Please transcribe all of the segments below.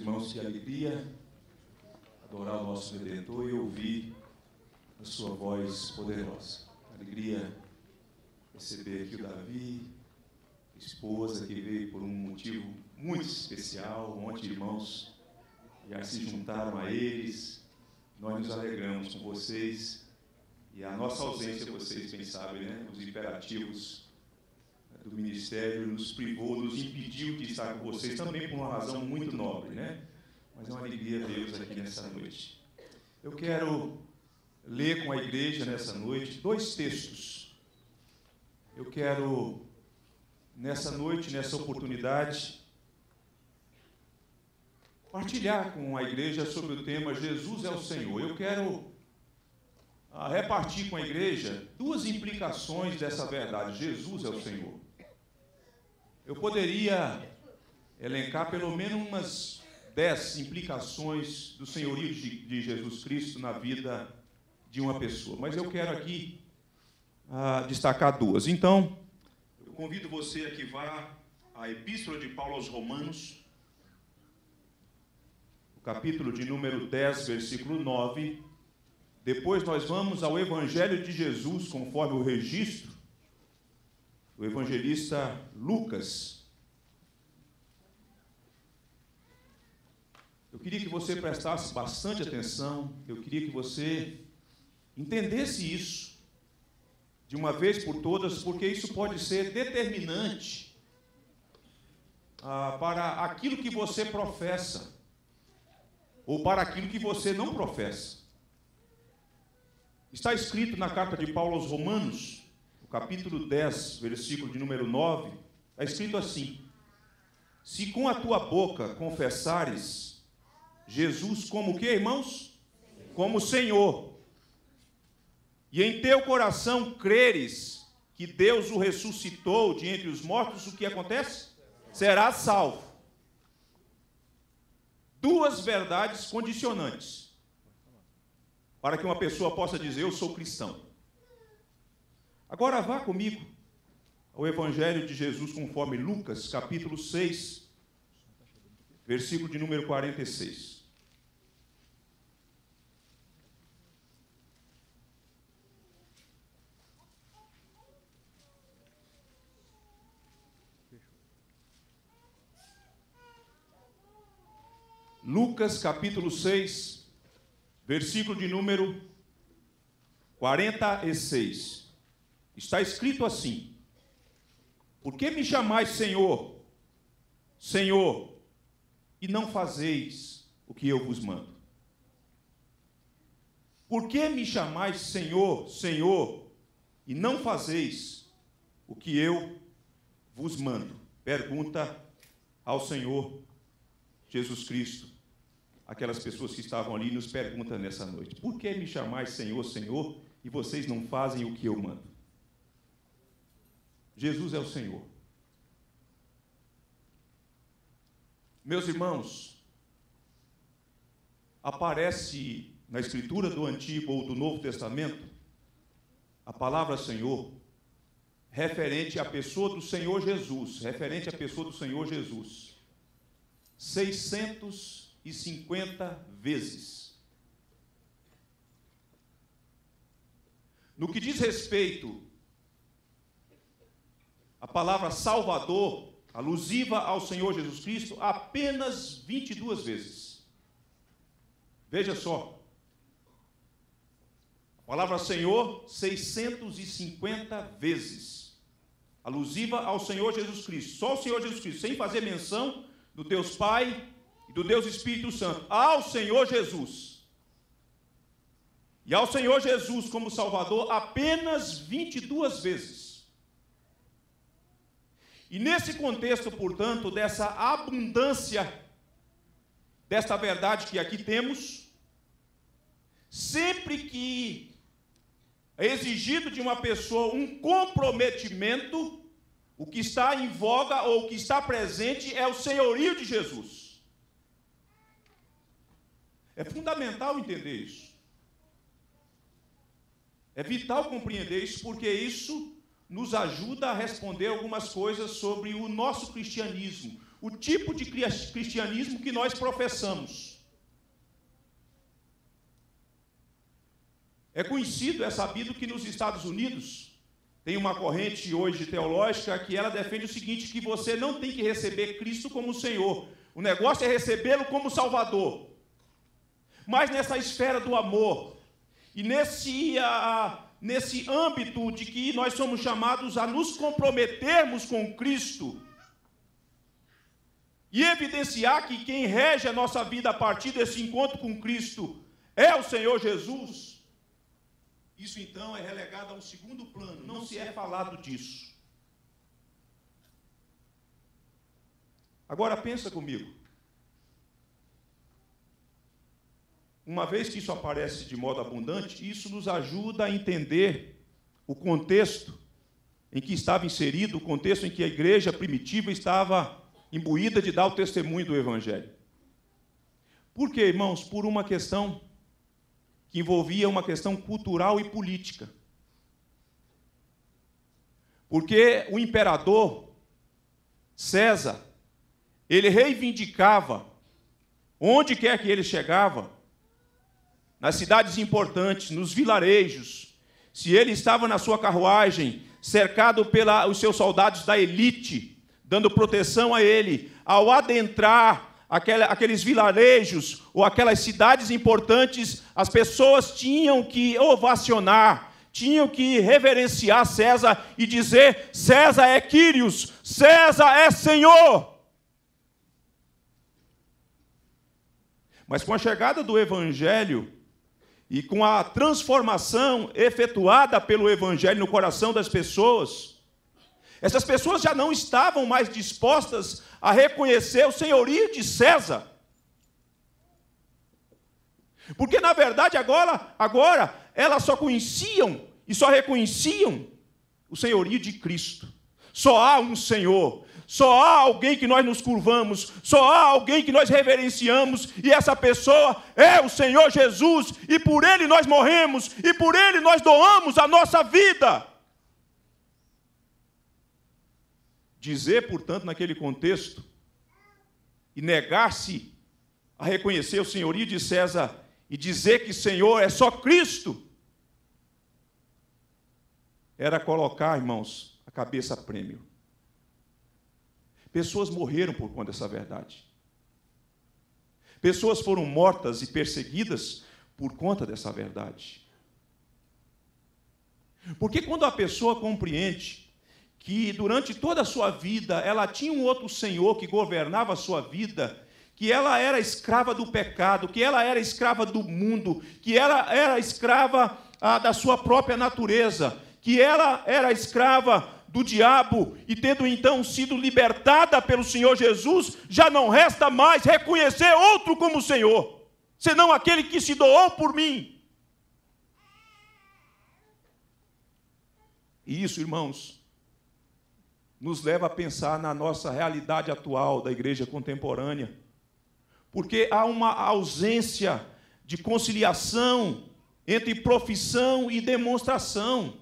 Irmãos, que alegria adorar o nosso Redentor e ouvir a sua voz poderosa. Alegria receber aqui o Davi, esposa que veio por um motivo muito especial, um monte de irmãos já se juntaram a eles. Nós nos alegramos com vocês e a nossa ausência, vocês bem sabem, né? Os imperativos do Ministério nos privou, nos impediu de estar com vocês, também por uma razão muito nobre, né? Mas é uma alegria vê-los aqui nessa noite. Eu quero ler com a igreja nessa noite dois textos. Eu quero, nessa noite, nessa oportunidade, partilhar com a igreja sobre o tema Jesus é o Senhor. Eu quero ah, repartir com a igreja duas implicações dessa verdade: Jesus é o Senhor. Eu poderia elencar pelo menos umas dez implicações do senhorio de, Jesus Cristo na vida de uma pessoa, mas eu quero aqui ah, destacar duas. Então, eu convido você a que vá à Epístola de Paulo aos Romanos, capítulo de número 10, versículo 9. Depois nós vamos ao Evangelho de Jesus, conforme o registro o evangelista Lucas. Eu queria que você prestasse bastante atenção, eu queria que você entendesse isso de uma vez por todas, porque isso pode ser determinante ah, para aquilo que você professa ou para aquilo que você não professa. Está escrito na carta de Paulo aos Romanos, o capítulo 10, versículo de número 9, está escrito assim: Se com a tua boca confessares Jesus como o que, irmãos? Como Senhor, e em teu coração creres que Deus o ressuscitou de entre os mortos, o que acontece? Será salvo. Duas verdades condicionantes para que uma pessoa possa dizer: Eu sou cristão. Agora vá comigo ao Evangelho de Jesus conforme Lucas, capítulo 6, versículo de número 46. Lucas capítulo 6, versículo de número 46. Está escrito assim: Por que me chamais Senhor, Senhor, e não fazeis o que eu vos mando? Por que me chamais Senhor, Senhor, e não fazeis o que eu vos mando? Pergunta ao Senhor Jesus Cristo. Aquelas pessoas que estavam ali nos perguntam nessa noite: Por que me chamais Senhor, Senhor, e vocês não fazem o que eu mando? Jesus é o Senhor. Meus irmãos, aparece na escritura do Antigo ou do Novo Testamento a palavra Senhor referente à pessoa do Senhor Jesus, referente à pessoa do Senhor Jesus. 650 vezes. No que diz respeito a palavra Salvador, alusiva ao Senhor Jesus Cristo, apenas 22 vezes. Veja só. A palavra Senhor, 650 vezes. Alusiva ao Senhor Jesus Cristo. Só o Senhor Jesus Cristo, sem fazer menção do Deus Pai e do Deus Espírito Santo. Ao Senhor Jesus. E ao Senhor Jesus como Salvador apenas 22 vezes. E nesse contexto, portanto, dessa abundância, desta verdade que aqui temos, sempre que é exigido de uma pessoa um comprometimento, o que está em voga ou o que está presente é o senhorio de Jesus. É fundamental entender isso. É vital compreender isso, porque isso nos ajuda a responder algumas coisas sobre o nosso cristianismo, o tipo de cristianismo que nós professamos. É conhecido, é sabido que nos Estados Unidos tem uma corrente hoje teológica que ela defende o seguinte: que você não tem que receber Cristo como Senhor. O negócio é recebê-lo como Salvador. Mas nessa esfera do amor e nesse a, ah, nesse âmbito de que nós somos chamados a nos comprometermos com Cristo e evidenciar que quem rege a nossa vida a partir desse encontro com Cristo é o Senhor Jesus, isso então é relegado a um segundo plano, não se é falado disso. Agora pensa comigo. Uma vez que isso aparece de modo abundante, isso nos ajuda a entender o contexto em que estava inserido, o contexto em que a igreja primitiva estava imbuída de dar o testemunho do Evangelho. Por quê, irmãos? Por uma questão que envolvia uma questão cultural e política. Porque o imperador César, ele reivindicava, onde quer que ele chegava, nas cidades importantes, nos vilarejos. Se ele estava na sua carruagem, cercado pelos seus soldados da elite, dando proteção a ele, ao adentrar aquela, aqueles vilarejos ou aquelas cidades importantes, as pessoas tinham que ovacionar, tinham que reverenciar César e dizer: César é Quírios, César é Senhor. Mas com a chegada do Evangelho, e com a transformação efetuada pelo Evangelho no coração das pessoas, essas pessoas já não estavam mais dispostas a reconhecer o senhorio de César. Porque, na verdade, agora, agora elas só conheciam e só reconheciam o senhorio de Cristo. Só há um Senhor, só há alguém que nós nos curvamos, só há alguém que nós reverenciamos, e essa pessoa é o Senhor Jesus, e por ele nós morremos, e por ele nós doamos a nossa vida. Dizer, portanto, naquele contexto, e negar-se a reconhecer o senhorio de César e dizer que Senhor é só Cristo, era colocar, irmãos, a cabeça prêmio. Pessoas morreram por conta dessa verdade. Pessoas foram mortas e perseguidas por conta dessa verdade. Porque quando a pessoa compreende que durante toda a sua vida ela tinha um outro senhor que governava a sua vida, que ela era escrava do pecado, que ela era escrava do mundo, que ela era escrava ah, da sua própria natureza, que ela era escrava do diabo e tendo então sido libertada pelo Senhor Jesus, já não resta mais reconhecer outro como Senhor, senão aquele que se doou por mim. E isso, irmãos, nos leva a pensar na nossa realidade atual da igreja contemporânea, porque há uma ausência de conciliação entre profissão e demonstração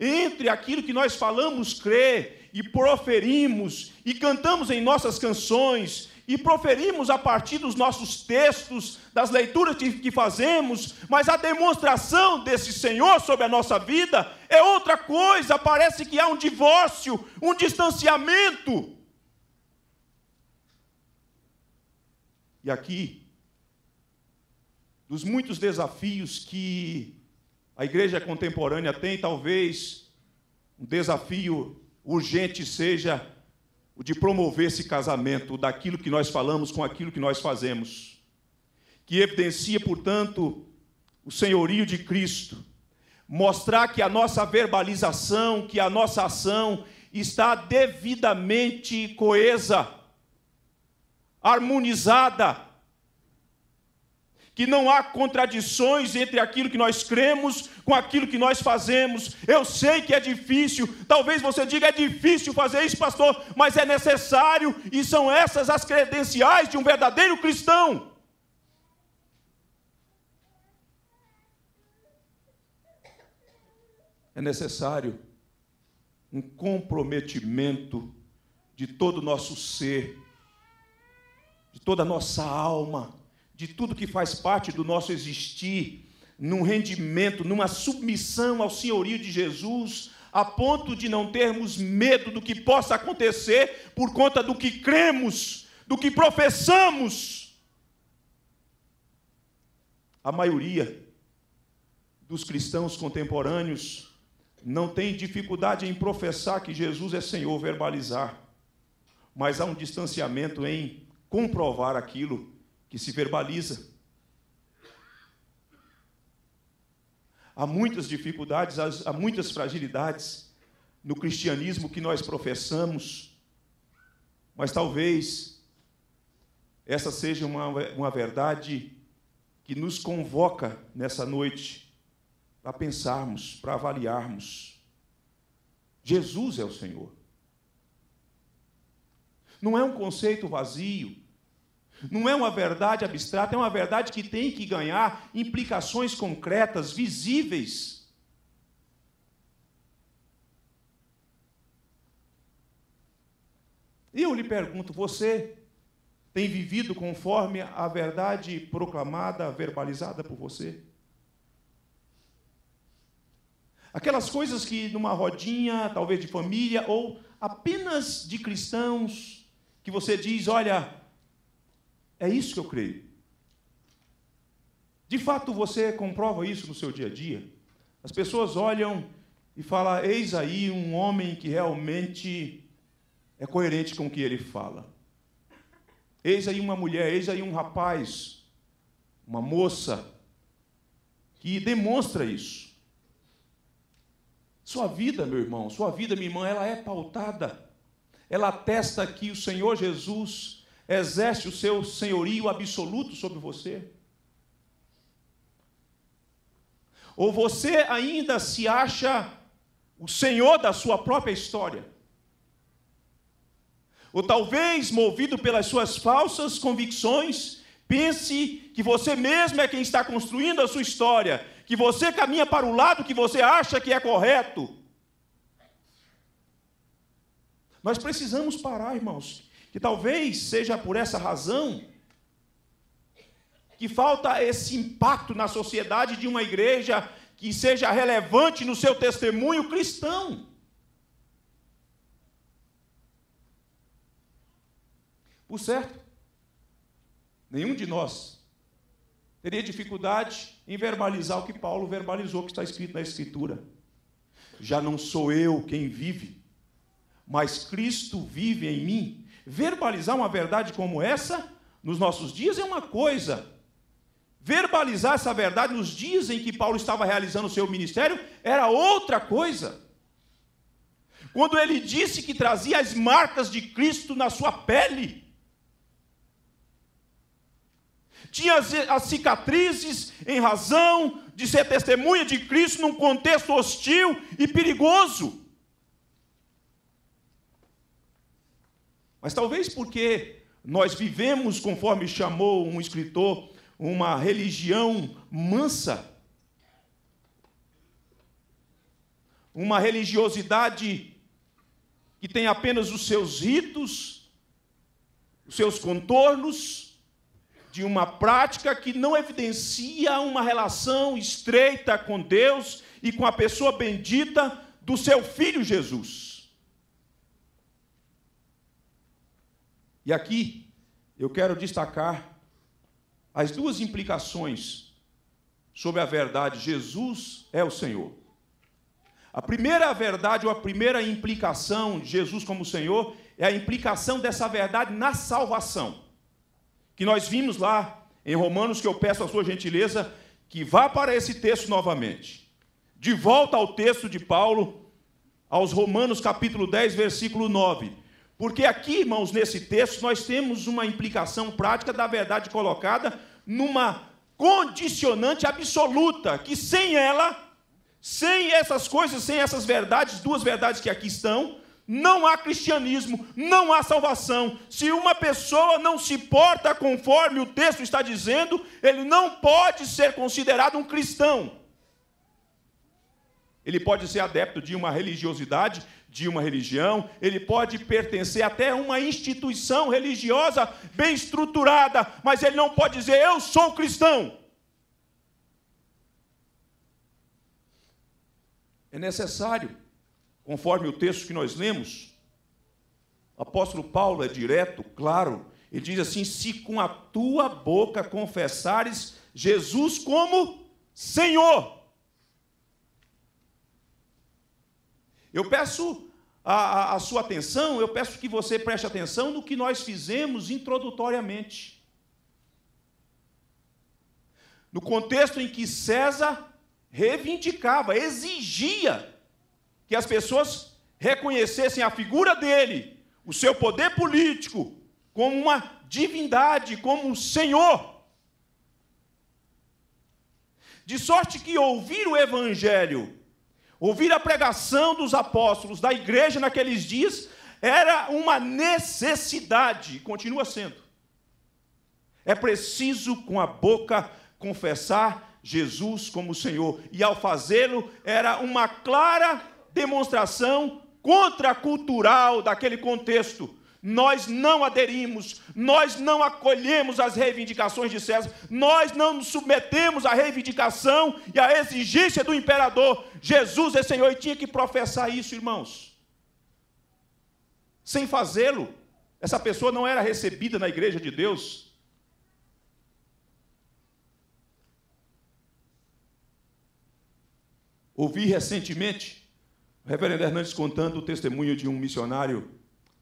entre aquilo que nós falamos crer e proferimos e cantamos em nossas canções e proferimos a partir dos nossos textos, das leituras que fazemos, mas a demonstração desse Senhor sobre a nossa vida é outra coisa, parece que há um divórcio, um distanciamento. E aqui, dos muitos desafios que a igreja contemporânea tem talvez um desafio urgente seja o de promover esse casamento daquilo que nós falamos com aquilo que nós fazemos, que evidencia, portanto, o senhorio de Cristo, mostrar que a nossa verbalização, que a nossa ação está devidamente coesa, harmonizada, que não há contradições entre aquilo que nós cremos com aquilo que nós fazemos. Eu sei que é difícil, talvez você diga é difícil fazer isso, pastor, mas é necessário e são essas as credenciais de um verdadeiro cristão. É necessário um comprometimento de todo o nosso ser, de toda a nossa alma de tudo que faz parte do nosso existir, num rendimento, numa submissão ao senhorio de Jesus, a ponto de não termos medo do que possa acontecer por conta do que cremos, do que professamos. A maioria dos cristãos contemporâneos não tem dificuldade em professar que Jesus é Senhor, verbalizar, mas há um distanciamento em comprovar aquilo que se verbaliza. Há muitas dificuldades, há muitas fragilidades no cristianismo que nós professamos, mas talvez essa seja uma, uma verdade que nos convoca nessa noite para pensarmos, para avaliarmos. Jesus é o Senhor. Não é um conceito vazio, não é uma verdade abstrata, é uma verdade que tem que ganhar implicações concretas, visíveis. E eu lhe pergunto, você tem vivido conforme a verdade proclamada, verbalizada por você? Aquelas coisas que numa rodinha, talvez de família, ou apenas de cristãos, que você diz: olha, é, é isso que eu creio. De fato, você comprova isso no seu dia a dia? As pessoas olham e falam: eis aí um homem que realmente é coerente com o que ele fala. Eis aí uma mulher, eis aí um rapaz, uma moça, que demonstra isso. Sua vida, meu irmão, sua vida, minha irmã, ela é pautada. Ela atesta que o Senhor Jesus exerce o seu senhorio absoluto sobre você? Ou você ainda se acha o senhor da sua própria história? Ou talvez, movido pelas suas falsas convicções, pense que você mesmo é quem está construindo a sua história, que você caminha para o lado que você acha que é correto. Nós precisamos parar, irmãos, e talvez seja por essa razão que falta esse impacto na sociedade de uma igreja que seja relevante no seu testemunho cristão. Por certo, nenhum de nós teria dificuldade em verbalizar o que Paulo verbalizou, que está escrito na Escritura. Já não sou eu quem vive, mas Cristo vive em mim verbalizar uma verdade como essa nos nossos dias é uma coisa. Verbalizar essa verdade nos dias em que Paulo estava realizando o seu ministério era outra coisa. Quando ele disse que trazia as marcas de Cristo na sua pele, tinha as, as cicatrizes em razão de ser testemunha de Cristo num contexto hostil e perigoso. Mas talvez porque nós vivemos, conforme chamou um escritor, uma religião mansa, uma religiosidade que tem apenas os seus ritos, os seus contornos, de uma prática que não evidencia uma relação estreita com Deus e com a pessoa bendita do seu filho Jesus. E aqui eu quero destacar as duas implicações sobre a verdade: Jesus é o Senhor. A primeira verdade ou a primeira implicação de Jesus como Senhor é a implicação dessa verdade na salvação. Que nós vimos lá em Romanos, que eu peço a sua gentileza que vá para esse texto novamente. De volta ao texto de Paulo, aos Romanos capítulo 10, versículo 9 porque aqui, irmãos, nesse texto, nós temos uma implicação prática da verdade colocada numa condicionante absoluta, que sem ela, sem essas coisas, sem essas verdades, duas verdades que aqui estão, não há cristianismo, não há salvação. Se uma pessoa não se porta conforme o texto está dizendo, ele não pode ser considerado um cristão ele pode ser adepto de uma religiosidade, de uma religião, ele pode pertencer até a uma instituição religiosa bem estruturada, mas ele não pode dizer eu sou cristão. É necessário, conforme o texto que nós lemos, o apóstolo Paulo é direto, claro, ele diz assim: se com a tua boca confessares Jesus como Senhor, Eu peço a, a, a sua atenção, eu peço que você preste atenção no que nós fizemos introdutoriamente. No contexto em que César reivindicava, exigia que as pessoas reconhecessem a figura dele, o seu poder político, como uma divindade, como um senhor. De sorte que ouvir o evangelho Ouvir a pregação dos apóstolos da igreja naqueles dias era uma necessidade, continua sendo. É preciso com a boca confessar Jesus como Senhor, e ao fazê-lo era uma clara demonstração contracultural daquele contexto nós não aderimos, nós não acolhemos as reivindicações de César, nós não nos submetemos à reivindicação e à exigência do imperador. Jesus é Senhor e tinha que professar isso, irmãos. Sem fazê-lo, essa pessoa não era recebida na igreja de Deus. Ouvi recentemente o reverendo Hernandes contando o testemunho de um missionário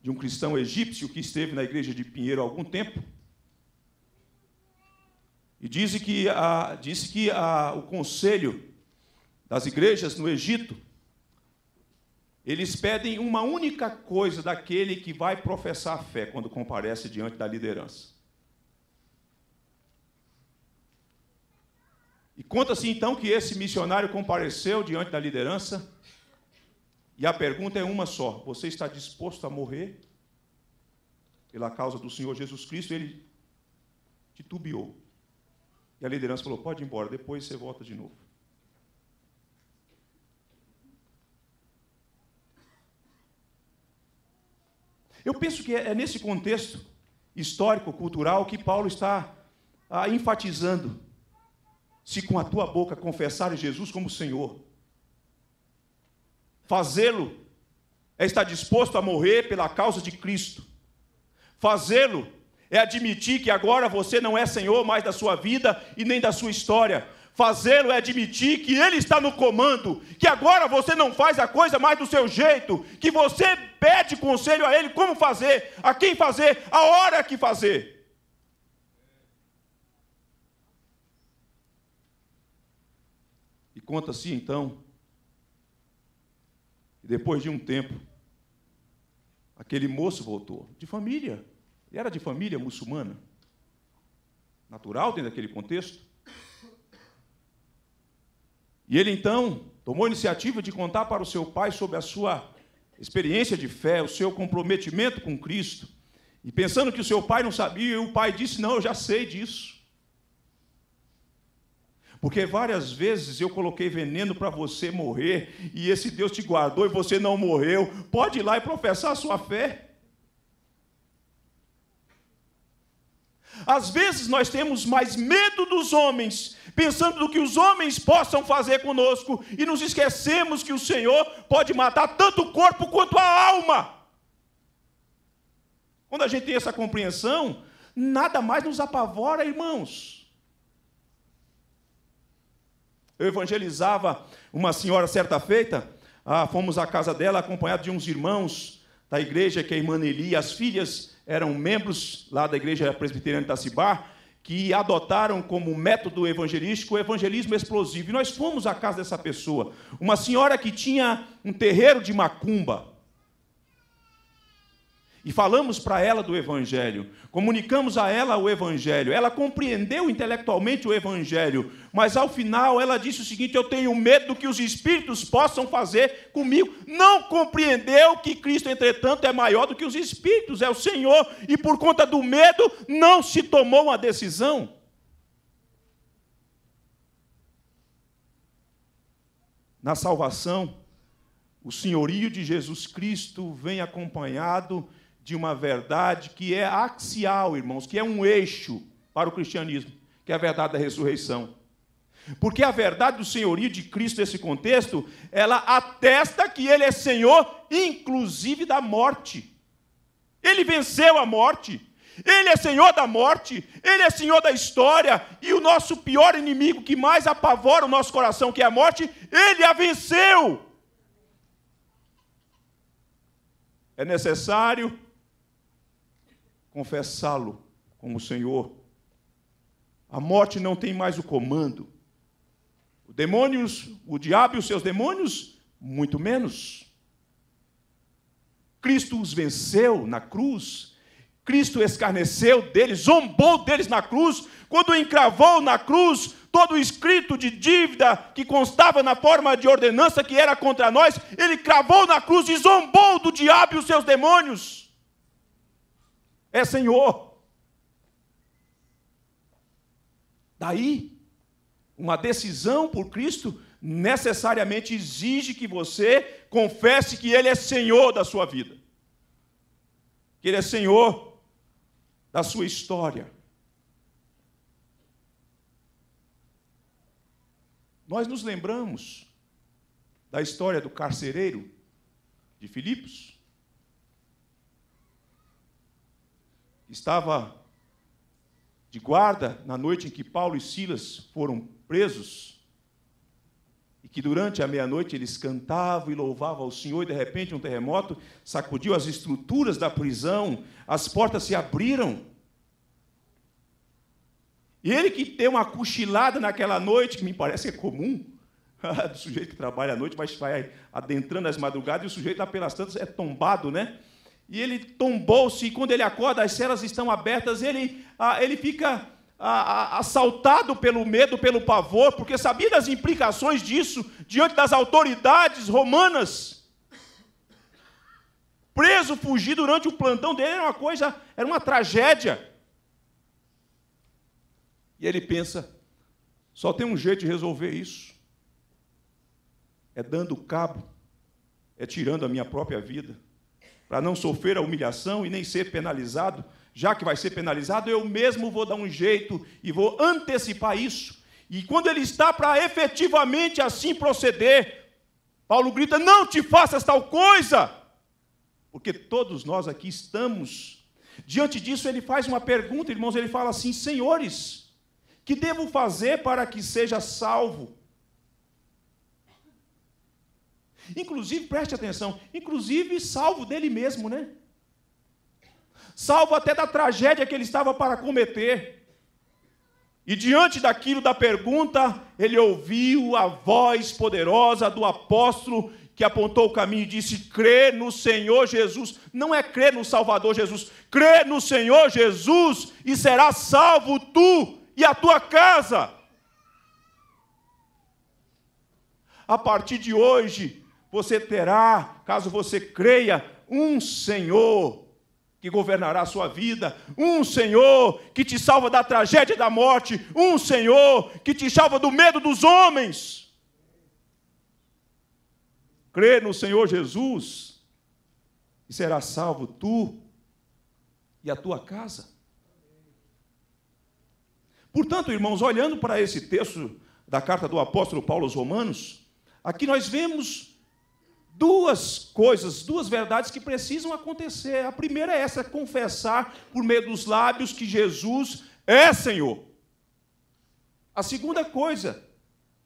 de um cristão egípcio que esteve na igreja de Pinheiro há algum tempo. E disse que, a, disse que a, o conselho das igrejas no Egito, eles pedem uma única coisa daquele que vai professar a fé quando comparece diante da liderança. E conta-se então que esse missionário compareceu diante da liderança, e a pergunta é uma só: você está disposto a morrer pela causa do Senhor Jesus Cristo, ele titubeou. E a liderança falou: pode ir embora, depois você volta de novo. Eu penso que é, é nesse contexto histórico, cultural, que Paulo está ah, enfatizando: se com a tua boca confessares Jesus como Senhor, fazê-lo é estar disposto a morrer pela causa de Cristo Fazê-lo é admitir que agora você não é senhor mais da sua vida e nem da sua história. Fazê-lo é admitir que Ele está no comando, que agora você não faz a coisa mais do seu jeito, que você pede conselho a Ele como fazer, a quem fazer, a hora que fazer. E conta-se então, depois de um tempo, Aquele moço voltou, de família. Ele era de família muçulmana. Natural dentro daquele contexto. E ele então tomou a iniciativa de contar para o seu pai sobre a sua experiência de fé, o seu comprometimento com Cristo. E pensando que o seu pai não sabia, o pai disse: Não, eu já sei disso. Porque várias vezes eu coloquei veneno para você morrer, e esse Deus te guardou e você não morreu. Pode ir lá e professar a sua fé. Às vezes nós temos mais medo dos homens, pensando no que os homens possam fazer conosco, e nos esquecemos que o Senhor pode matar tanto o corpo quanto a alma. Quando a gente tem essa compreensão, nada mais nos apavora, irmãos. Eu evangelizava uma senhora certa feita, ah, fomos à casa dela acompanhado de uns irmãos da igreja, que é a irmã Eli, as filhas eram membros lá da igreja presbiteriana de Itacibá, que adotaram como método evangelístico o evangelismo explosivo. E nós fomos à casa dessa pessoa, uma senhora que tinha um terreiro de macumba, e falamos para ela do Evangelho, comunicamos a ela o Evangelho. Ela compreendeu intelectualmente o Evangelho, mas ao final ela disse o seguinte: Eu tenho medo que os espíritos possam fazer comigo. Não compreendeu que Cristo, entretanto, é maior do que os espíritos, é o Senhor, e por conta do medo não se tomou uma decisão. Na salvação, o senhorio de Jesus Cristo vem acompanhado de uma verdade que é axial, irmãos, que é um eixo para o cristianismo, que é a verdade da ressurreição. Porque a verdade do senhorio de Cristo nesse contexto, ela atesta que ele é senhor inclusive da morte. Ele venceu a morte. Ele é senhor da morte, ele é senhor da história, e o nosso pior inimigo que mais apavora o nosso coração, que é a morte, ele a venceu. É necessário confessá-lo como Senhor. A morte não tem mais o comando. O demônios, o diabo e os seus demônios, muito menos. Cristo os venceu na cruz. Cristo escarneceu deles, zombou deles na cruz, quando encravou na cruz todo o escrito de dívida que constava na forma de ordenança que era contra nós, ele cravou na cruz e zombou do diabo e os seus demônios é Senhor. Daí, uma decisão por Cristo necessariamente exige que você confesse que Ele é Senhor da sua vida, que Ele é Senhor da sua história. Nós nos lembramos da história do carcereiro de Filipos, estava de guarda na noite em que Paulo e Silas foram presos, e que durante a meia-noite eles cantavam e louvavam ao Senhor, e de repente um terremoto sacudiu as estruturas da prisão, as portas se abriram. E ele que deu uma cochilada naquela noite, que me parece que é comum, do sujeito que trabalha à noite, mas vai adentrando as madrugadas e o sujeito lá pelas tantas é tombado, né? e ele tombou-se, e quando ele acorda, as celas estão abertas, ele, ah, ele fica ah, ah, assaltado pelo medo, pelo pavor, porque sabia das implicações disso diante das autoridades romanas. Preso, fugir durante o plantão dele era uma coisa, era uma tragédia. E ele pensa: só tem um jeito de resolver isso. É dando cabo, é tirando a minha própria vida para não sofrer a humilhação e nem ser penalizado, já que vai ser penalizado, eu mesmo vou dar um jeito e vou antecipar isso. E quando ele está para efetivamente assim proceder, Paulo grita: Não te faças tal coisa, porque todos nós aqui estamos. Diante disso, ele faz uma pergunta, irmãos, ele fala assim: Senhores, que devo fazer para que seja salvo? Inclusive, preste atenção, inclusive salvo dele mesmo, né? Salvo até da tragédia que ele estava para cometer. E diante daquilo da pergunta, ele ouviu a voz poderosa do apóstolo que apontou o caminho e disse: crê no Senhor Jesus. Não é crer no Salvador Jesus, crê no Senhor Jesus e será salvo tu e a tua casa. A partir de hoje, você terá, caso você creia, um Senhor que governará a sua vida, um Senhor que te salva da tragédia e da morte, um Senhor que te salva do medo dos homens. Crê no Senhor Jesus e será salvo tu e a tua casa. Portanto, irmãos, olhando para esse texto da carta do apóstolo Paulo aos Romanos, aqui nós vemos duas coisas, duas verdades que precisam acontecer. A primeira é essa: é confessar por meio dos lábios que Jesus é Senhor. A segunda coisa,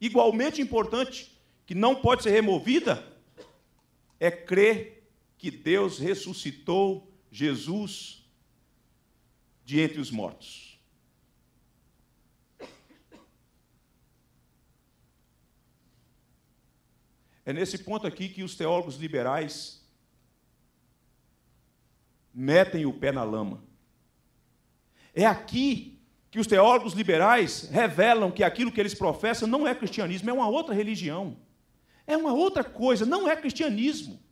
igualmente importante, que não pode ser removida, é crer que Deus ressuscitou Jesus de entre os mortos. É nesse ponto aqui que os teólogos liberais metem o pé na lama. É aqui que os teólogos liberais revelam que aquilo que eles professam não é cristianismo, é uma outra religião. É uma outra coisa, não é cristianismo.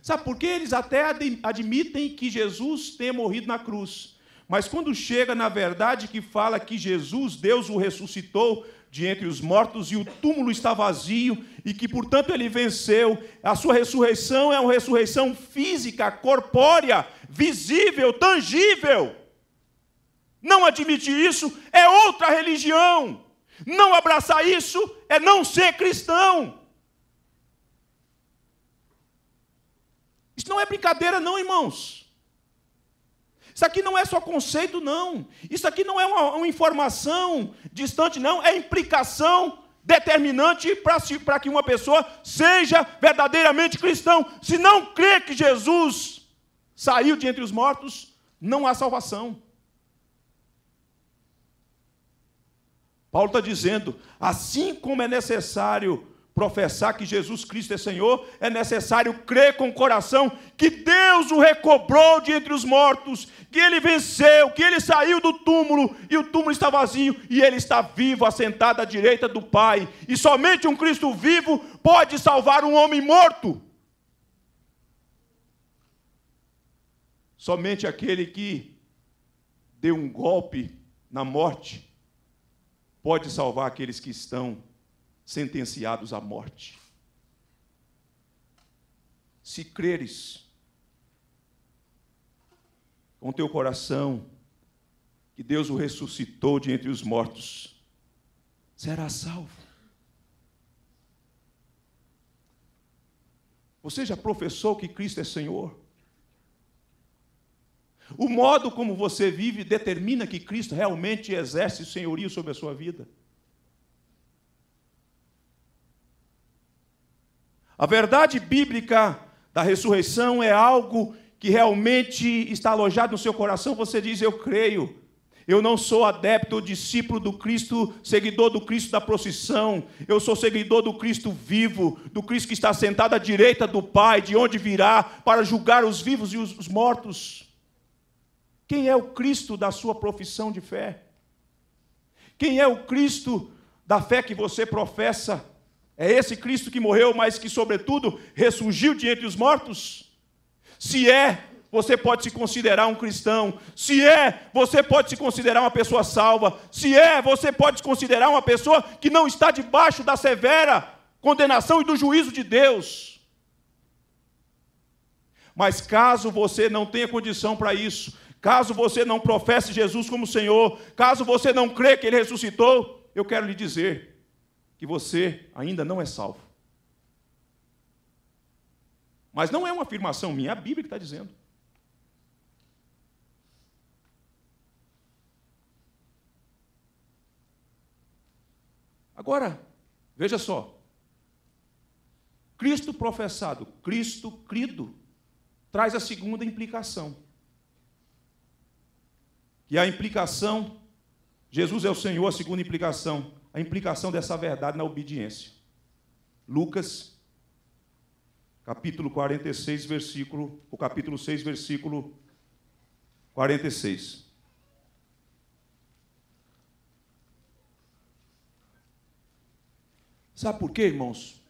Sabe por que eles até admitem que Jesus tenha morrido na cruz? Mas quando chega na verdade que fala que Jesus, Deus o ressuscitou, de entre os mortos e o túmulo está vazio e que, portanto, ele venceu. A sua ressurreição é uma ressurreição física, corpórea, visível, tangível. Não admitir isso é outra religião. Não abraçar isso é não ser cristão. Isso não é brincadeira, não, irmãos. Isso aqui não é só conceito, não. Isso aqui não é uma, uma informação distante, não. É implicação determinante para que uma pessoa seja verdadeiramente cristão. Se não crê que Jesus saiu de entre os mortos, não há salvação. Paulo está dizendo: assim como é necessário professar que Jesus Cristo é Senhor, é necessário crer com o coração que Deus o recobrou de entre os mortos, que ele venceu, que ele saiu do túmulo e o túmulo está vazio e ele está vivo, assentado à direita do Pai. E somente um Cristo vivo pode salvar um homem morto. Somente aquele que deu um golpe na morte pode salvar aqueles que estão sentenciados à morte. Se creres com teu coração que Deus o ressuscitou de entre os mortos, será salvo. Você já professou que Cristo é Senhor? O modo como você vive determina que Cristo realmente exerce senhorio sobre a sua vida. A verdade bíblica da ressurreição é algo que realmente está alojado no seu coração. Você diz: Eu creio. Eu não sou adepto ou discípulo do Cristo, seguidor do Cristo da procissão. Eu sou seguidor do Cristo vivo, do Cristo que está sentado à direita do Pai, de onde virá para julgar os vivos e os mortos. Quem é o Cristo da sua profissão de fé? Quem é o Cristo da fé que você professa? É esse Cristo que morreu, mas que, sobretudo, ressurgiu de entre os mortos? Se é, você pode se considerar um cristão. Se é, você pode se considerar uma pessoa salva. Se é, você pode se considerar uma pessoa que não está debaixo da severa condenação e do juízo de Deus. Mas caso você não tenha condição para isso, caso você não professe Jesus como Senhor, caso você não crê que Ele ressuscitou, eu quero lhe dizer, que você ainda não é salvo. Mas não é uma afirmação minha, é a Bíblia que está dizendo. Agora, veja só. Cristo professado, Cristo crido, traz a segunda implicação. E é a implicação, Jesus é o Senhor, a segunda implicação, a implicação dessa verdade na obediência. Lucas, capítulo 46, versículo, o capítulo 6, versículo 46. Sabe por quê, irmãos?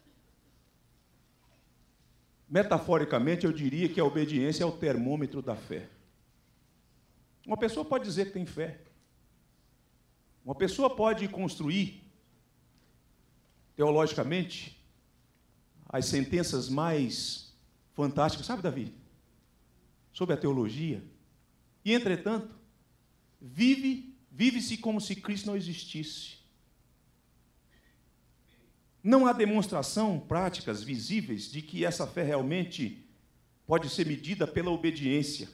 Metaforicamente, eu diria que a obediência é o termômetro da fé. Uma pessoa pode dizer que tem fé, uma pessoa pode construir, teologicamente, as sentenças mais fantásticas, sabe, Davi? Sobre a teologia. E, entretanto, vive, vive-se como se Cristo não existisse. Não há demonstração, práticas visíveis de que essa fé realmente pode ser medida pela obediência.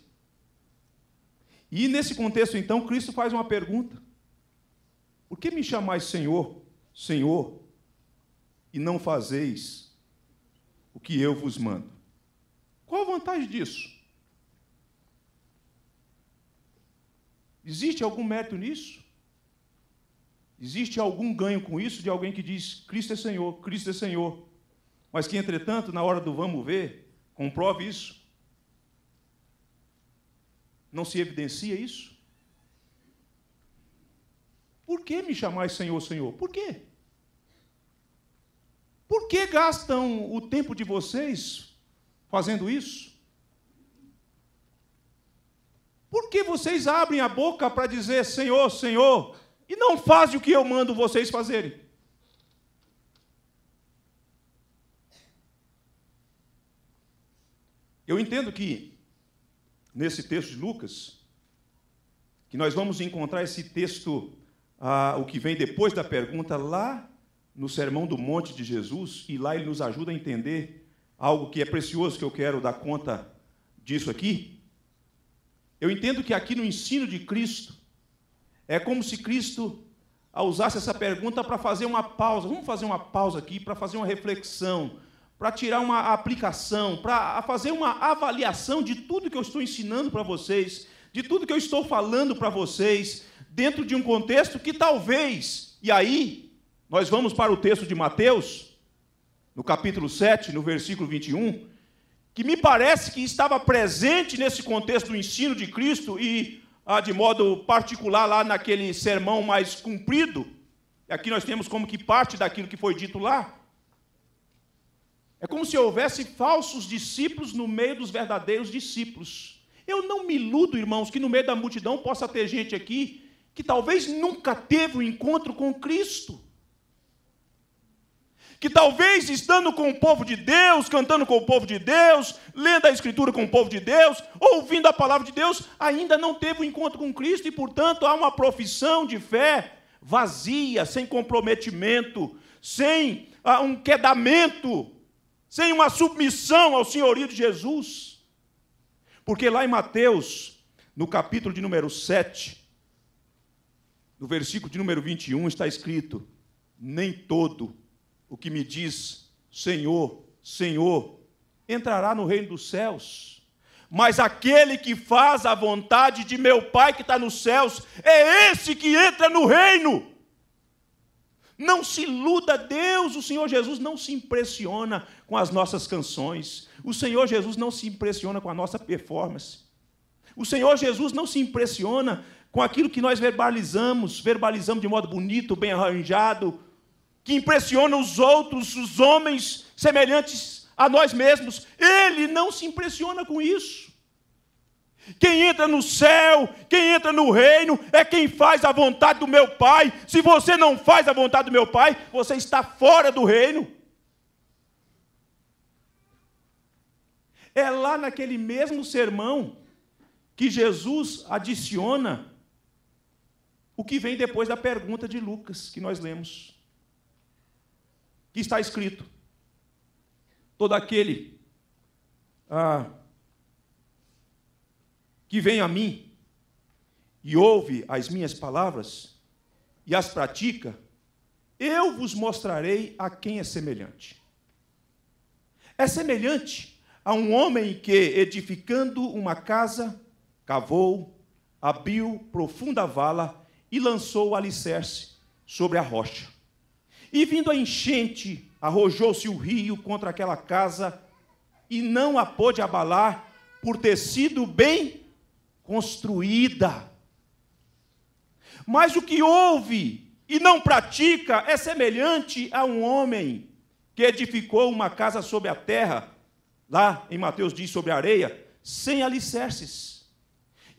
E nesse contexto, então, Cristo faz uma pergunta: por que me chamais Senhor, Senhor, e não fazeis o que eu vos mando? Qual a vantagem disso? Existe algum mérito nisso? Existe algum ganho com isso de alguém que diz Cristo é Senhor, Cristo é Senhor, mas que, entretanto, na hora do vamos ver, comprove isso? Não se evidencia isso? Por que me chamais Senhor, Senhor? Por quê? Por que gastam o tempo de vocês fazendo isso? Por que vocês abrem a boca para dizer Senhor, Senhor, e não fazem o que eu mando vocês fazerem? Eu entendo que, nesse texto de Lucas, que nós vamos encontrar esse texto ah, o que vem depois da pergunta, lá no Sermão do Monte de Jesus, e lá ele nos ajuda a entender algo que é precioso que eu quero dar conta disso aqui. Eu entendo que aqui no ensino de Cristo, é como se Cristo usasse essa pergunta para fazer uma pausa. Vamos fazer uma pausa aqui para fazer uma reflexão, para tirar uma aplicação, para fazer uma avaliação de tudo que eu estou ensinando para vocês, de tudo que eu estou falando para vocês, dentro de um contexto que talvez, e aí nós vamos para o texto de Mateus, no capítulo 7, no versículo 21, que me parece que estava presente nesse contexto do ensino de Cristo e ah, de modo particular lá naquele sermão mais cumprido. Aqui nós temos como que parte daquilo que foi dito lá. É como se houvesse falsos discípulos no meio dos verdadeiros discípulos. Eu não me iludo, irmãos, que no meio da multidão possa ter gente aqui que talvez nunca teve um encontro com Cristo. Que talvez estando com o povo de Deus, cantando com o povo de Deus, lendo a Escritura com o povo de Deus, ouvindo a palavra de Deus, ainda não teve um encontro com Cristo e, portanto, há uma profissão de fé vazia, sem comprometimento, sem ah, um quedamento, sem uma submissão ao senhorio de Jesus. Porque lá em Mateus, no capítulo de número 7, no versículo de número 21 está escrito: Nem todo o que me diz Senhor, Senhor, entrará no reino dos céus, mas aquele que faz a vontade de meu Pai que está nos céus, é esse que entra no reino. Não se iluda, Deus, o Senhor Jesus não se impressiona com as nossas canções. O Senhor Jesus não se impressiona com a nossa performance. O Senhor Jesus não se impressiona com aquilo que nós verbalizamos, verbalizamos de modo bonito, bem arranjado, que impressiona os outros, os homens semelhantes a nós mesmos. Ele não se impressiona com isso. Quem entra no céu, quem entra no reino, é quem faz a vontade do meu Pai. Se você não faz a vontade do meu Pai, você está fora do reino. É lá naquele mesmo sermão que Jesus adiciona o que vem depois da pergunta de Lucas que nós lemos. Que está escrito: Todo aquele ah, que vem a mim e ouve as minhas palavras e as pratica, eu vos mostrarei a quem é semelhante. É semelhante a um homem que, edificando uma casa, cavou, abriu profunda vala e lançou o alicerce sobre a rocha. E vindo a enchente, arrojou-se o rio contra aquela casa e não a pôde abalar por ter sido bem construída. Mas o que ouve e não pratica é semelhante a um homem que edificou uma casa sobre a terra, lá em Mateus diz sobre a areia, sem alicerces.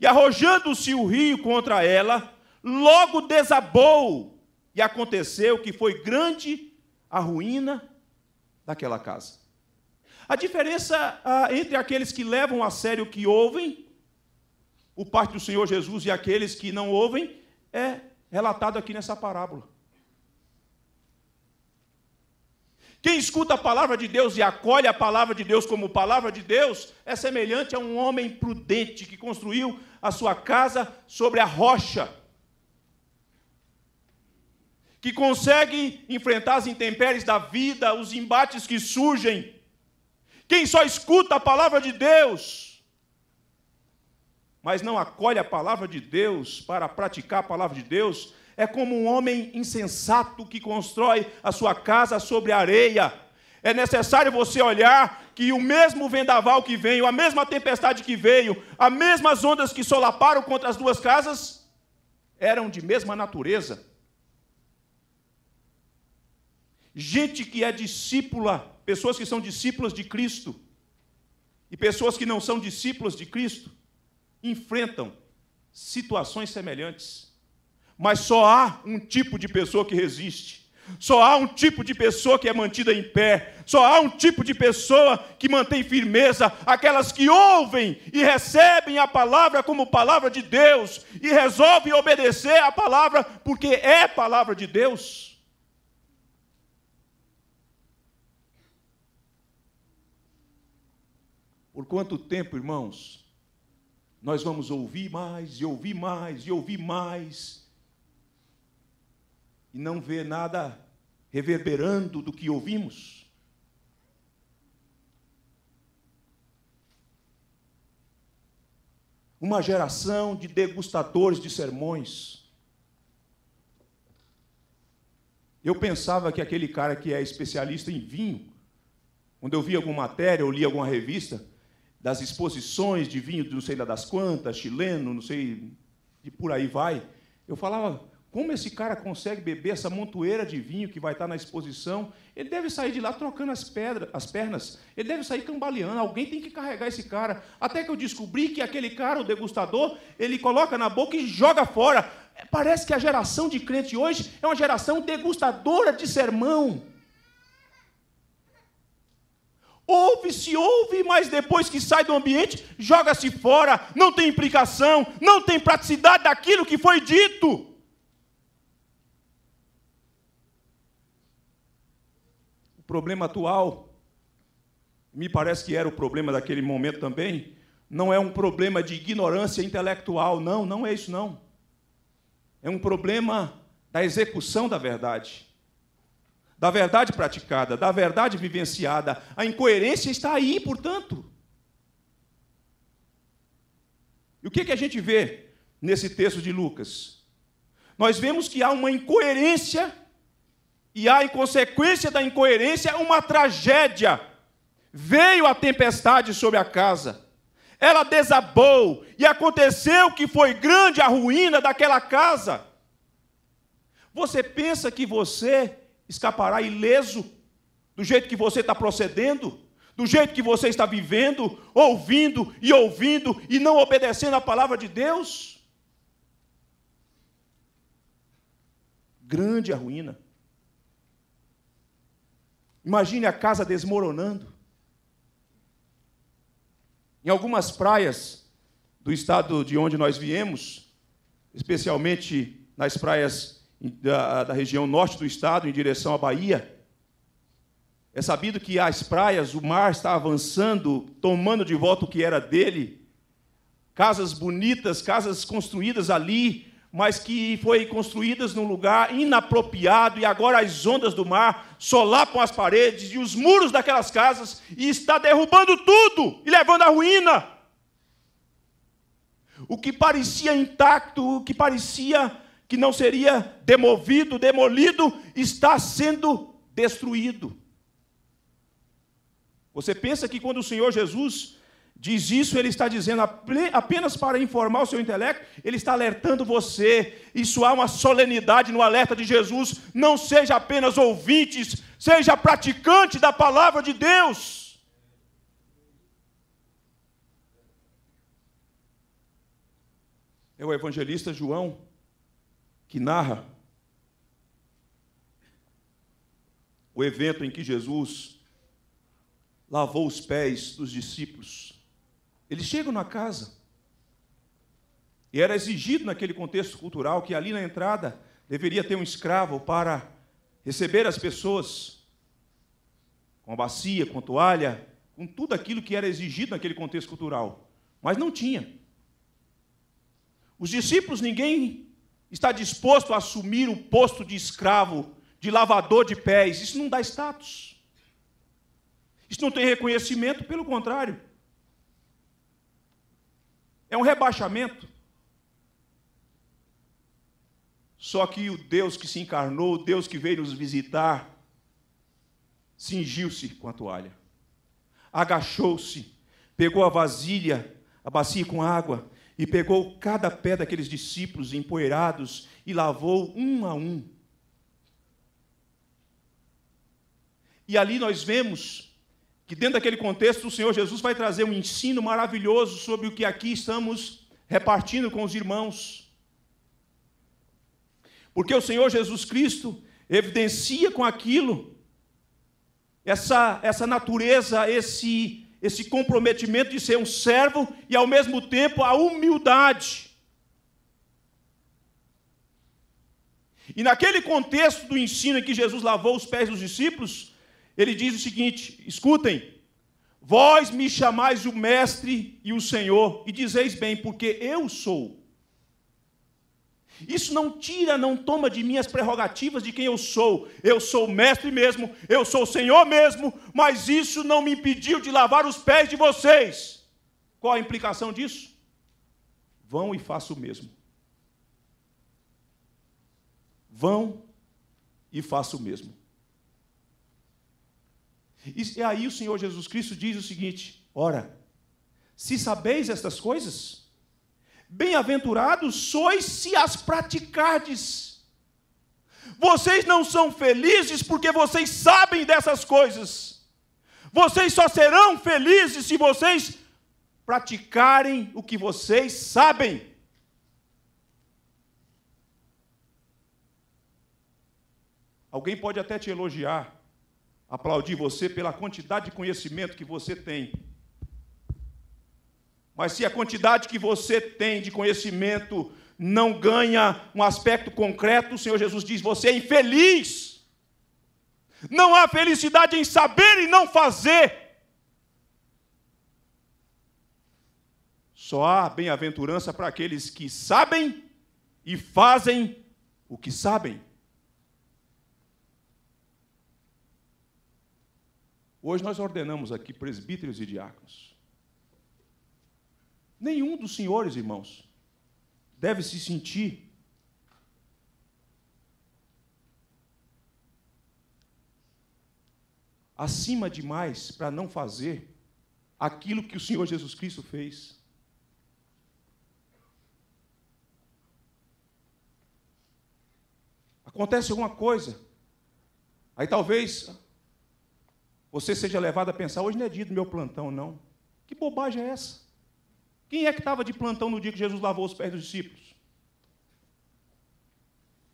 E arrojando-se o rio contra ela, Logo desabou, e aconteceu que foi grande a ruína daquela casa. A diferença ah, entre aqueles que levam a sério o que ouvem, o parte do Senhor Jesus, e aqueles que não ouvem, é relatado aqui nessa parábola. Quem escuta a palavra de Deus e acolhe a palavra de Deus como palavra de Deus é semelhante a um homem prudente que construiu a sua casa sobre a rocha que conseguem enfrentar as intempéries da vida, os embates que surgem. Quem só escuta a palavra de Deus, mas não acolhe a palavra de Deus para praticar a palavra de Deus, é como um homem insensato que constrói a sua casa sobre areia. É necessário você olhar que o mesmo vendaval que veio, a mesma tempestade que veio, as mesmas ondas que solaparam contra as duas casas, eram de mesma natureza gente que é discípula, pessoas que são discípulas de Cristo e pessoas que não são discípulas de Cristo enfrentam situações semelhantes. Mas só há um tipo de pessoa que resiste. Só há um tipo de pessoa que é mantida em pé, só há um tipo de pessoa que mantém firmeza, aquelas que ouvem e recebem a palavra como palavra de Deus e resolvem obedecer a palavra porque é palavra de Deus. Por quanto tempo, irmãos, nós vamos ouvir mais e ouvir mais e ouvir mais e não ver nada reverberando do que ouvimos? Uma geração de degustadores de sermões. Eu pensava que aquele cara que é especialista em vinho, quando eu via alguma matéria ou lia alguma revista, das exposições de vinho de não sei lá das quantas, chileno, não sei, de por aí vai. Eu falava, como esse cara consegue beber essa montoeira de vinho que vai estar na exposição? Ele deve sair de lá trocando as, pedra, as pernas, ele deve sair cambaleando, alguém tem que carregar esse cara. Até que eu descobri que aquele cara, o degustador, ele coloca na boca e joga fora. Parece que a geração de crente hoje é uma geração degustadora de sermão ouve, se ouve, mas depois que sai do ambiente, joga-se fora, não tem implicação, não tem praticidade daquilo que foi dito. O problema atual, me parece que era o problema daquele momento também, não é um problema de ignorância intelectual, não, não é isso não. É um problema da execução da verdade da verdade praticada, da verdade vivenciada. A incoerência está aí, portanto. E o que, que a gente vê nesse texto de Lucas? Nós vemos que há uma incoerência e há, em consequência da incoerência, uma tragédia. Veio a tempestade sobre a casa, ela desabou, e aconteceu que foi grande a ruína daquela casa. Você pensa que você escapará ileso do jeito que você está procedendo, do jeito que você está vivendo, ouvindo e ouvindo e não obedecendo à palavra de Deus? Grande a ruína. Imagine a casa desmoronando. Em algumas praias do estado de onde nós viemos, especialmente nas praias da, da região norte do estado em direção à Bahia. É sabido que as praias, o mar está avançando, tomando de volta o que era dele. Casas bonitas, casas construídas ali, mas que foi construídas num lugar inapropriado e agora as ondas do mar solapam as paredes e os muros daquelas casas e está derrubando tudo e levando à ruína. O que parecia intacto, o que parecia que não seria demovido, demolido, está sendo destruído. Você pensa que quando o Senhor Jesus diz isso, ele está dizendo apenas para informar o seu intelecto, ele está alertando você. Isso há uma solenidade no alerta de Jesus. Não seja apenas ouvintes, seja praticante da palavra de Deus. É o evangelista João que narra o evento em que Jesus lavou os pés dos discípulos. Eles chegam na casa e era exigido naquele contexto cultural que ali na entrada deveria ter um escravo para receber as pessoas com a bacia, com a toalha, com tudo aquilo que era exigido naquele contexto cultural. Mas não tinha. Os discípulos, ninguém está disposto a assumir o posto de escravo, de lavador de pés, isso não dá status. Isso não tem reconhecimento, pelo contrário. É um rebaixamento. Só que o Deus que se encarnou, o Deus que veio nos visitar, cingiu-se com a toalha, agachou-se, pegou a vasilha, a bacia com água e pegou cada pé daqueles discípulos empoeirados e lavou um a um. E ali nós vemos que, dentro daquele contexto, o Senhor Jesus vai trazer um ensino maravilhoso sobre o que aqui estamos repartindo com os irmãos. Porque o Senhor Jesus Cristo evidencia com aquilo essa, essa natureza, esse esse comprometimento de ser um servo e, ao mesmo tempo, a humildade. E naquele contexto do ensino em que Jesus lavou os pés dos discípulos, ele diz o seguinte: escutem, vós me chamais o Mestre e o Senhor, e dizeis bem, porque eu sou. Isso não tira, não toma de mim as prerrogativas de quem eu sou. Eu sou o mestre mesmo, eu sou o Senhor mesmo, mas isso não me impediu de lavar os pés de vocês. Qual a implicação disso? Vão e faço o mesmo. Vão e faço o mesmo. E aí o Senhor Jesus Cristo diz o seguinte: ora, se sabeis estas coisas, Bem-aventurados sois se as praticardes. Vocês não são felizes porque vocês sabem dessas coisas. Vocês só serão felizes se vocês praticarem o que vocês sabem. Alguém pode até te elogiar, aplaudir você pela quantidade de conhecimento que você tem, mas se a quantidade que você tem de conhecimento não ganha um aspecto concreto, o Senhor Jesus diz: você é infeliz. Não há felicidade em saber e não fazer. Só há bem-aventurança para aqueles que sabem e fazem o que sabem. Hoje nós ordenamos aqui presbíteros e diáconos. Nenhum dos senhores, irmãos, deve se sentir acima demais para não fazer aquilo que o Senhor Jesus Cristo fez. Acontece alguma coisa, aí talvez você seja levado a pensar: hoje não é dia do meu plantão, não. Que bobagem é essa? Quem é que estava de plantão no dia que Jesus lavou os pés dos discípulos?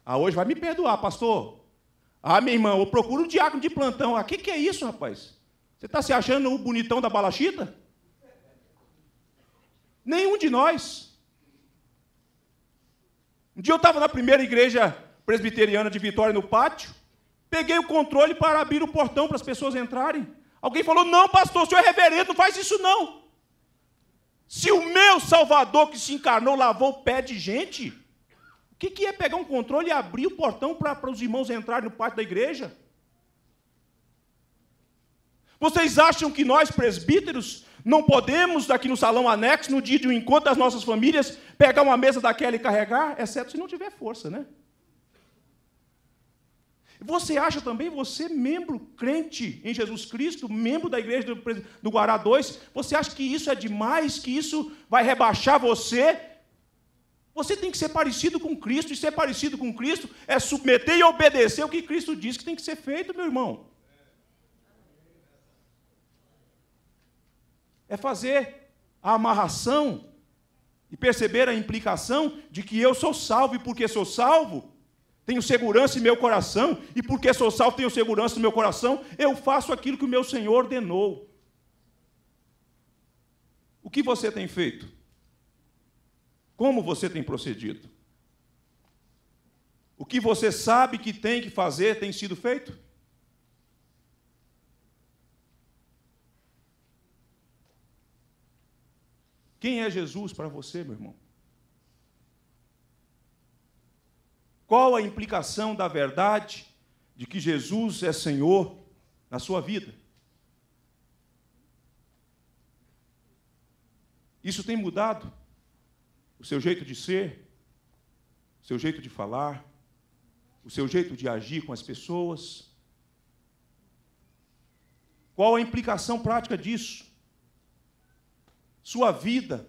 Ah, hoje vai me perdoar, pastor. Ah, minha irmã, eu procuro um diácono de plantão. Ah, o que, que é isso, rapaz? Você está se achando o bonitão da balachita? Nenhum de nós. Um dia eu estava na primeira igreja presbiteriana de Vitória, no pátio. Peguei o controle para abrir o portão para as pessoas entrarem. Alguém falou: Não, pastor, o senhor é reverendo, não faz isso não. Se o meu Salvador que se encarnou lavou o pé de gente, o que, que é pegar um controle e abrir o portão para os irmãos entrarem no pátio da igreja? Vocês acham que nós, presbíteros, não podemos, daqui no salão anexo, no dia de um encontro das nossas famílias, pegar uma mesa daquela e carregar? Exceto se não tiver força, né? Você acha também, você, membro crente em Jesus Cristo, membro da igreja do, Guará 2, você acha que isso é demais, que isso vai rebaixar você? Você tem que ser parecido com Cristo, e ser parecido com Cristo é submeter e obedecer o que Cristo diz que tem que ser feito, meu irmão. É fazer a amarração e perceber a implicação de que eu sou salvo e porque sou salvo, tenho segurança em meu coração, e porque sou salvo, tenho segurança no meu coração, eu faço aquilo que o meu Senhor ordenou. O que você tem feito? Como você tem procedido? O que você sabe que tem que fazer tem sido feito? Quem é Jesus para você, meu irmão? Qual a implicação da verdade de que Jesus é Senhor na sua vida? Isso tem mudado o seu jeito de ser, o seu jeito de falar, o seu jeito de agir com as pessoas? Qual a implicação prática disso? Sua vida,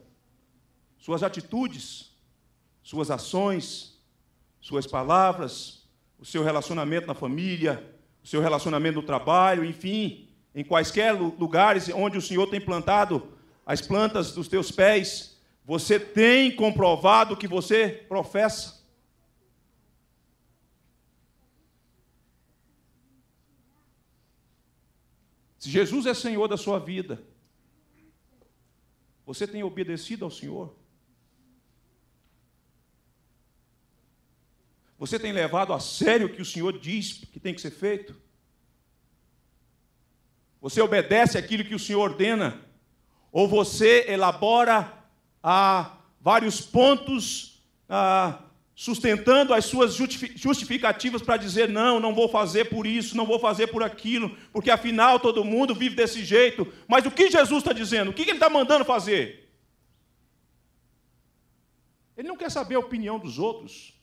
suas atitudes, suas ações, suas palavras, o seu relacionamento na família, o seu relacionamento no trabalho, enfim, em quaisquer lugares onde o Senhor tem plantado as plantas dos teus pés, você tem comprovado que você professa. Se Jesus é Senhor da sua vida, você tem obedecido ao Senhor? Você tem levado a sério o que o Senhor diz que tem que ser feito? Você obedece aquilo que o Senhor ordena? Ou você elabora ah, vários pontos ah, sustentando as suas justificativas para dizer não, não vou fazer por isso, não vou fazer por aquilo, porque afinal todo mundo vive desse jeito. Mas o que Jesus está dizendo? O que ele está mandando fazer? Ele não quer saber a opinião dos outros.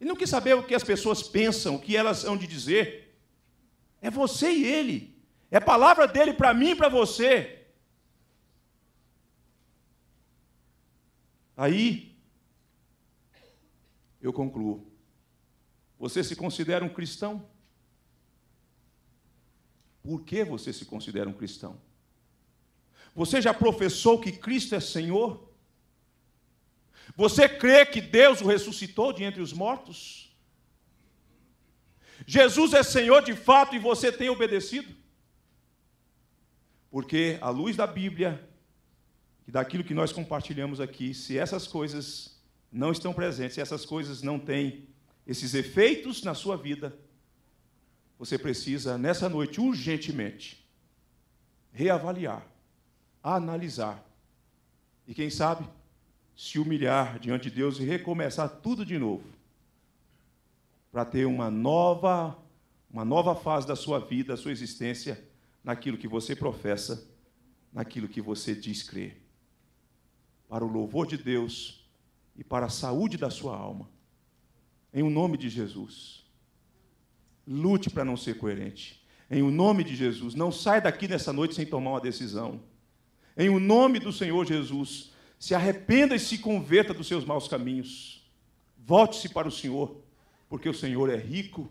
Ele não quer saber o que as pessoas pensam, o que elas hão de dizer. É você e ele. É a palavra dele para mim e para você. Aí, eu concluo. Você se considera um cristão? Por que você se considera um cristão? Você já professou que Cristo é Senhor? Você crê que Deus o ressuscitou de entre os mortos? Jesus é Senhor de fato e você tem obedecido? Porque, à luz da Bíblia e daquilo que nós compartilhamos aqui, se essas coisas não estão presentes, se essas coisas não têm esses efeitos na sua vida, você precisa, nessa noite, urgentemente, reavaliar, analisar e, quem sabe, se humilhar diante de Deus e recomeçar tudo de novo, para ter uma nova, uma nova fase da sua vida, da sua existência, naquilo que você professa, naquilo que você diz crer. Para o louvor de Deus e para a saúde da sua alma. Em o nome de Jesus. Lute para não ser coerente. Em o nome de Jesus, não sai daqui nessa noite sem tomar uma decisão. Em o nome do Senhor Jesus, se arrependa e se converta dos seus maus caminhos. Volte-se para o Senhor, porque o Senhor é rico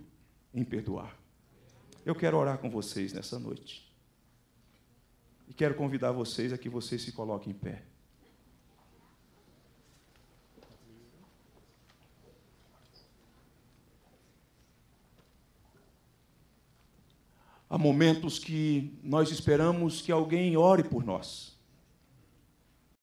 em perdoar. Eu quero orar com vocês nessa noite. E quero convidar vocês a que vocês se coloquem em pé. Há momentos que nós esperamos que alguém ore por nós.